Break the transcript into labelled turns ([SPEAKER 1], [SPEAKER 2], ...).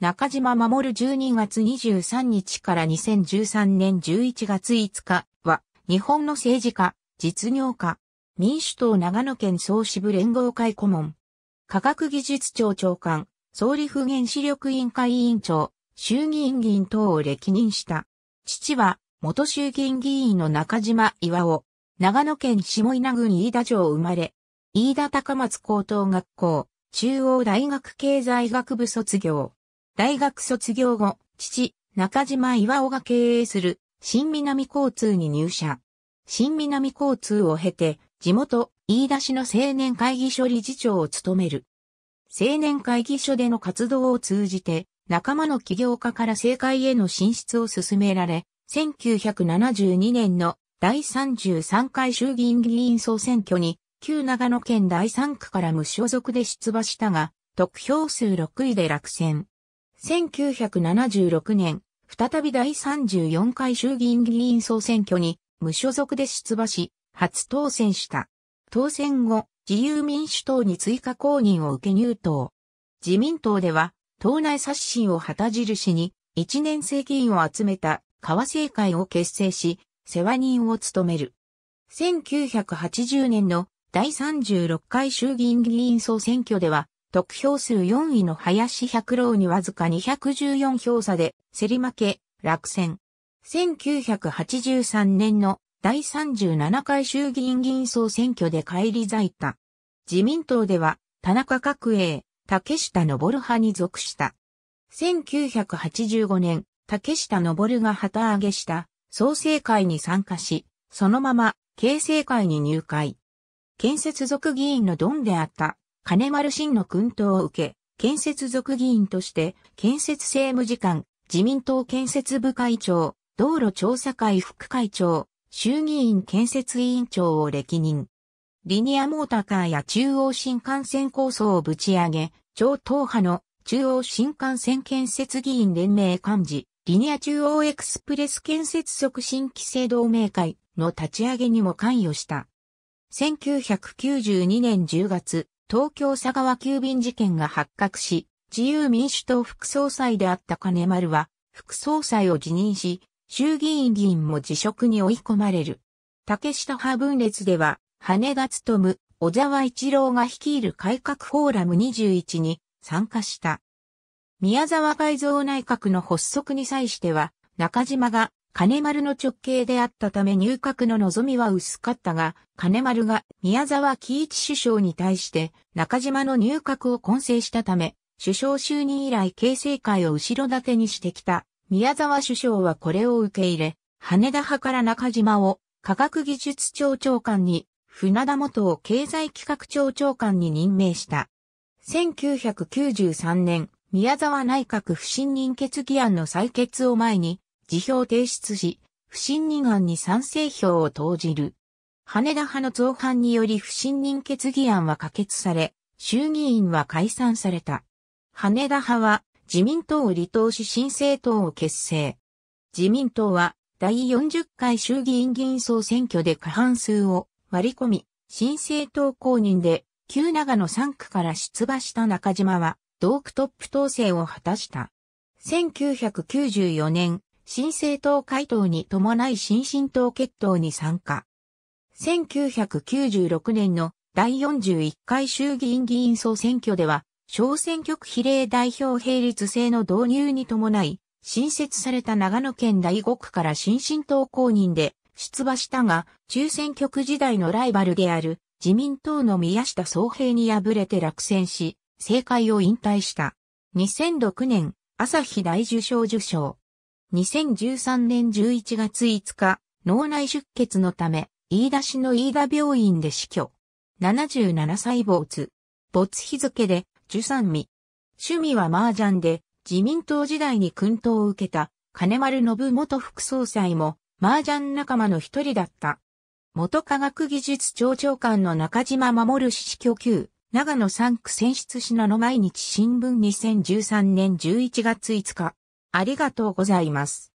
[SPEAKER 1] 中島守12月23日から2013年11月5日は、日本の政治家、実業家、民主党長野県総支部連合会顧問、科学技術庁長官、総理府原子力委員会委員長、衆議院議員等を歴任した。父は、元衆議院議員の中島岩尾、長野県下稲郡飯田城生まれ、飯田高松高等学校、中央大学経済学部卒業。大学卒業後、父、中島岩尾が経営する新南交通に入社。新南交通を経て、地元、飯田市の青年会議所理事長を務める。青年会議所での活動を通じて、仲間の起業家から政界への進出を進められ、1972年の第33回衆議院議員総選挙に、旧長野県第3区から無所属で出馬したが、得票数6位で落選。1976年、再び第34回衆議院議員総選挙に無所属で出馬し、初当選した。当選後、自由民主党に追加公認を受け入党。自民党では、党内刷新を旗印に、一年生議員を集めた、河政会を結成し、世話人を務める。1980年の第36回衆議院議員総選挙では、得票数4位の林百郎にわずか214票差で、競り負け、落選。1983年の第37回衆議院議員総選挙で返り咲いた。自民党では、田中角栄、竹下昇派に属した。1985年、竹下昇が旗揚げした創生会に参加し、そのまま、形成会に入会。建設族議員のドンであった金丸真の訓導を受け、建設属議員として、建設政務次官、自民党建設部会長、道路調査会副会長、衆議院建設委員長を歴任。リニアモーターカーや中央新幹線構想をぶち上げ、超党派の中央新幹線建設議員連盟幹事、リニア中央エクスプレス建設促進規制同盟会の立ち上げにも関与した。1992年10月、東京佐川急便事件が発覚し、自由民主党副総裁であった金丸は、副総裁を辞任し、衆議院議員も辞職に追い込まれる。竹下派分裂では、羽田務、小沢一郎が率いる改革フォーラム21に参加した。宮沢改造内閣の発足に際しては、中島が金丸の直系であったため入閣の望みは薄かったが、金丸が宮沢喜一首相に対して中島の入閣を混成したため、首相就任以来形成会を後ろ盾にしてきた。宮沢首相はこれを受け入れ、羽田派から中島を科学技術庁長官に、船田元を経済企画庁長官に任命した。1993年、宮沢内閣不信任決議案の採決を前に、辞表提出し、不信任案に賛成票を投じる。羽田派の造反により不信任決議案は可決され、衆議院は解散された。羽田派は自民党を離党し新政党を結成。自民党は第40回衆議院議員総選挙で過半数を割り込み、新政党公認で旧長野3区から出馬した中島は同区トップ当選を果たした。1994年、新政党回答に伴い新進党決闘に参加。1996年の第41回衆議院議員総選挙では、小選挙区比例代表並立制の導入に伴い、新設された長野県第5区から新進党公認で出馬したが、中選挙区時代のライバルである自民党の宮下総平に敗れて落選し、政界を引退した。2006年、朝日大受賞受賞。2013年11月5日、脳内出血のため、飯田市の飯田病院で死去。77歳没。没日付で、十三味。趣味は麻雀で、自民党時代に訓導を受けた、金丸信元副総裁も、麻雀仲間の一人だった。元科学技術庁長官の中島守氏死去級、長野3区選出市なの毎日新聞2013年11月5日。ありがとうございます。